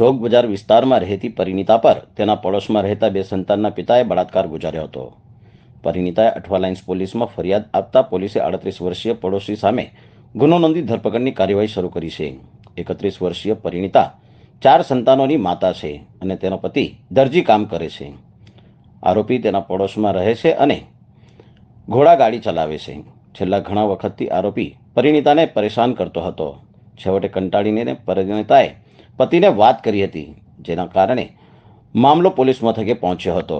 ચોક બજાર વિસ્તારમાં રહેતી પરિણીતા પર તેના પડોશમાં રહેતા બે સંતાનના પિતાએ બળાત્કાર ગુજાર્યો હતો પરિણીતાએ અઠવા લાઇન્સ પોલીસમાં ફરિયાદ આપતા પોલીસે આડત્રીસ વર્ષીય પડોશી સામે ગુનો નોંધી ધરપકડની કાર્યવાહી શરૂ કરી છે એકત્રીસ વર્ષીય પરિણીતા ચાર સંતાનોની માતા છે અને તેનો પતિ દરજી કામ કરે છે આરોપી તેના પડોશમાં રહે છે અને ઘોડાગાડી ચલાવે છે છેલ્લા ઘણા વખતથી આરોપી પરિણીતાને પરેશાન કરતો હતો છેવટે કંટાળીને પરિણીતાએ પતિને વાત કરી હતી જેના કારણે મામલો પોલીસ મથકે પહોંચ્યો હતો